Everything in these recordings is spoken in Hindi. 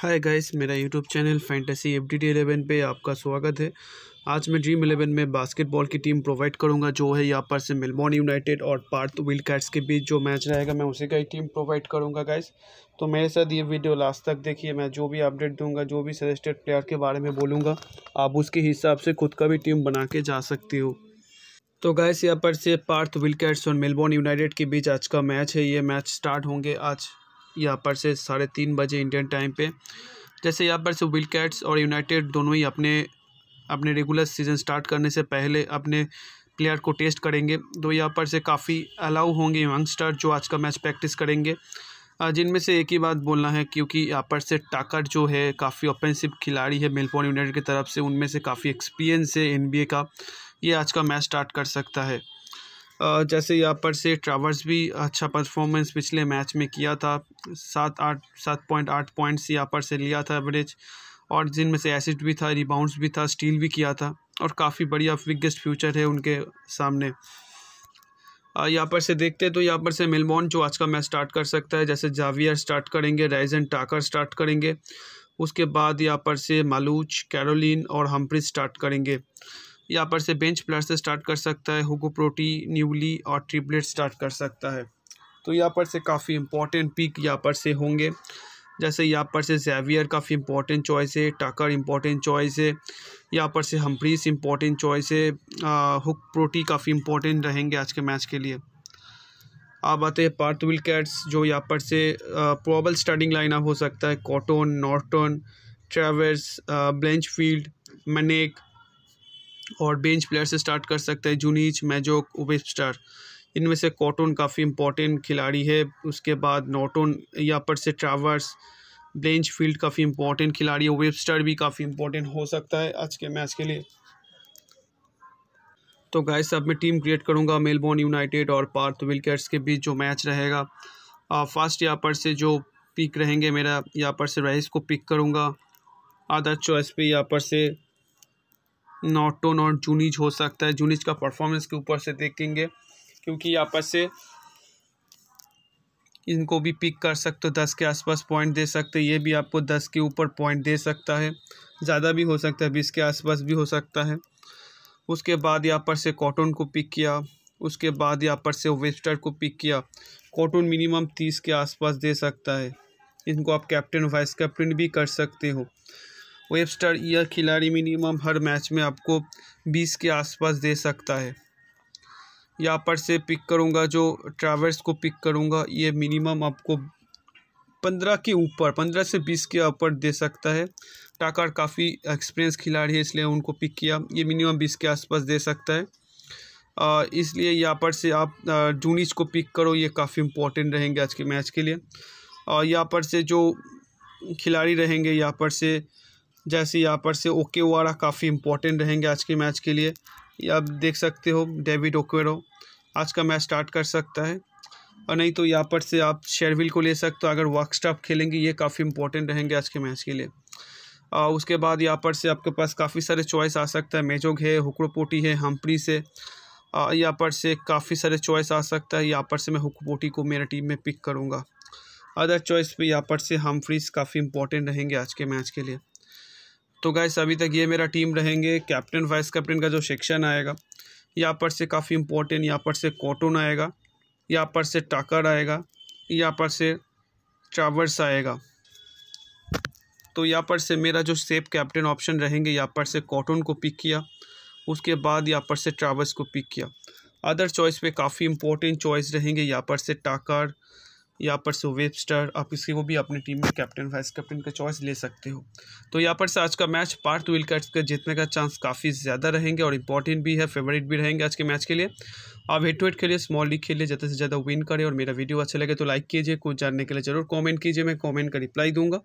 हाय गाइस मेरा YouTube channel fantasy F D T eleven पर आपका स्वागत है आज मैं ड्रीम इलेवन में बास्केटबॉल की टीम प्रोवाइड करूंगा जो है यहाँ पर से मेलबॉर्न यूनाइटेड और पार्थ विल कैट्स के बीच जो मैच रहेगा मैं उसी का ही टीम प्रोवाइड करूंगा गाइस तो मेरे साथ ये वीडियो लास्ट तक देखिए मैं जो भी अपडेट दूंगा जो भी सजेस्टेड प्लेयर के बारे में बोलूँगा आप उसके हिसाब से खुद का भी टीम बना के जा सकती हो तो गाइस यहाँ पर से पार्थ विल कैट्स और मेलबॉर्न यूनाइटेड के बीच आज का मैच है ये मैच स्टार्ट होंगे आज यहाँ पर से साढ़े तीन बजे इंडियन टाइम पे जैसे यहाँ पर से विल कैट्स और यूनाइटेड दोनों ही अपने अपने रेगुलर सीज़न स्टार्ट करने से पहले अपने प्लेयर को टेस्ट करेंगे तो यहाँ पर से काफ़ी अलाउ होंगे यंगस्टर जो आज का मैच प्रैक्टिस करेंगे जिनमें से एक ही बात बोलना है क्योंकि यहाँ पर से टाकर जो है काफ़ी ओपेंसिव खिलाड़ी है मेलबोर्न यूनाइटेड की तरफ से उनमें से काफ़ी एक्सपीरियंस है एनबीए का ये आज का मैच स्टार्ट कर सकता है जैसे यहाँ पर से ट्रावर्स भी अच्छा परफॉर्मेंस पिछले मैच में किया था सात आठ सात पॉइंट आठ पॉइंट्स यहाँ पर से लिया था एवरेज और जिनमें से एसिड भी था रिबाउंड्स भी था स्टील भी किया था और काफ़ी बढ़िया बिगेस्ट फ्यूचर है उनके सामने यहाँ पर से देखते हैं तो यहाँ पर से मेलबॉर्न जो आज का मैच स्टार्ट कर सकता है जैसे जावियर स्टार्ट करेंगे एंड टाकर स्टार्ट करेंगे उसके बाद यहाँ पर से मालूच कैरोलिन और हम्प्रिज स्टार्ट करेंगे यहाँ पर से बेंच प्लस से स्टार्ट कर सकता है हुगो प्रोटी न्यूली और ट्रिपलेट स्टार्ट कर सकता है तो यहाँ पर से काफ़ी इंपॉर्टेंट पिक यहाँ पर से होंगे जैसे यहाँ पर से जेवियर काफ़ी इंपॉर्टेंट चॉइस है टाकर इंपॉर्टेंट चॉइस है यहाँ पर से हम्प्रीस इंपॉर्टेंट चॉइस है हुक प्रोटी काफ़ी इंपॉर्टेंट रहेंगे आज के मैच के लिए अब आते हैं पार्थ कैट्स जो यहाँ पर से प्रोबल स्टार्टिंग लाइनअप हो सकता है Cotton Norton Travers Blanchfield Manek और बेंच प्लेयर से स्टार्ट कर सकते हैं जूनीच मैजोक उबिस्टर इनमें से कॉटन काफ़ी इंपॉर्टेंट खिलाड़ी है उसके बाद नॉटन या पर से ट्रावर्स ब्लेंच फील्ड काफ़ी इंपॉर्टेंट खिलाड़ी है वेबस्टर भी काफ़ी इंपॉर्टेंट हो सकता है आज के मैच के लिए तो गाय साहब मैं टीम क्रिएट करूंगा मेलबोर्न यूनाइटेड और पार्थ विल्कर्स के बीच जो मैच रहेगा फास्ट यहाँ पर से जो पिक रहेंगे मेरा यहाँ पर से रईस को पिक करूँगा अदर चॉइस पे यहाँ पर से नॉटो नॉट जूनिज हो सकता है जूनिज का परफॉर्मेंस के ऊपर से देखेंगे क्योंकि आपस से इनको भी पिक कर सकते हो दस के आसपास पॉइंट दे सकते हैं ये भी आपको दस के ऊपर पॉइंट दे सकता है ज़्यादा भी हो सकता है बीस के आसपास भी हो सकता है उसके बाद यहाँ पर से कॉटन को पिक किया उसके बाद यहाँ पर से वेस्टर को पिक किया कॉटन मिनिमम तीस के आसपास दे सकता है इनको आप कैप्टन वाइस कैप्टन भी कर सकते हो वेबस्टर यह खिलाड़ी मिनिमम हर मैच में आपको बीस के आसपास दे सकता है यहाँ पर से पिक करूँगा जो ट्रैवर्स को पिक करूँगा ये मिनिमम आपको पंद्रह के ऊपर पंद्रह से बीस के ऊपर दे सकता है टाकार काफ़ी एक्सपीरियंस खिलाड़ी है इसलिए उनको पिक किया ये मिनिमम बीस के आसपास दे सकता है इसलिए यहाँ पर से आप जूनिच को पिक करो ये काफ़ी इम्पोर्टेंट रहेंगे आज के मैच के लिए और यहाँ पर से जो खिलाड़ी रहेंगे यहाँ पर से जैसे यहाँ पर से ओके वारा काफ़ी इंपॉर्टेंट रहेंगे आज के मैच के लिए आप देख सकते हो डेविड ओकेरो आज का मैच स्टार्ट कर सकता है और नहीं तो यहाँ पर से आप शेरविल को ले सकते हो अगर वर्क खेलेंगे ये काफ़ी इंपॉर्टेंट रहेंगे आज के मैच के लिए आ, उसके बाद यहाँ पर से आपके पास काफ़ी सारे चॉइस आ सकता है मेजोग है हुक्रोपोटी है हम्परी से यहाँ पर से काफ़ी सारे चॉइस आ सकता है यहाँ पर से मैं हुक्रोपोटी को मेरा टीम में पिक करूँगा अदर चॉइस पर यहाँ पर से हम फ्रीज काफ़ी इंपॉर्टेंट रहेंगे आज के मैच के लिए तो गाइस अभी तक ये मेरा टीम रहेंगे कैप्टन वाइस कैप्टन का जो सेक्शन आएगा यहाँ पर से काफ़ी इम्पोर्टेंट यहाँ पर से कॉटन आएगा यहाँ पर से टाकर आएगा यहाँ पर से ट्रावर्स आएगा तो यहाँ पर से मेरा जो सेफ कैप्टन ऑप्शन रहेंगे यहाँ पर से कॉटन को पिक किया उसके बाद यहाँ पर से ट्रावर्स को पिक किया अदर चॉइस पे काफ़ी इंपॉर्टेंट चॉइस रहेंगे यहाँ पर से टाकर यहाँ पर से स्टार आप किसी को भी अपनी टीम में कैप्टन वाइस कैप्टन का चॉइस ले सकते हो तो यहाँ पर से आज का मैच पार्थ विल का जीतने का चांस काफ़ी ज़्यादा रहेंगे और इंपॉर्टेंट भी है फेवरेट भी रहेंगे आज के मैच के लिए आप हेड टू हेड खेलिए स्मॉल लीग खेलिए ज़्यादा से ज़्यादा विन करें और मेरा वीडियो अच्छा लगे तो लाइक कीजिए कुछ जानने के लिए जरूर कॉमेंट कीजिए मैं कॉमेंट का रिप्लाई दूंगा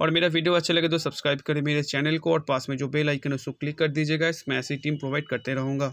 और मेरा वीडियो अच्छा लगे तो सब्सक्राइब करें मेरे चैनल को और पास में जो बेल आइकन है उसको क्लिक कर दीजिएगा इस मैं ऐसी टीम प्रोवाइड करते रहूँगा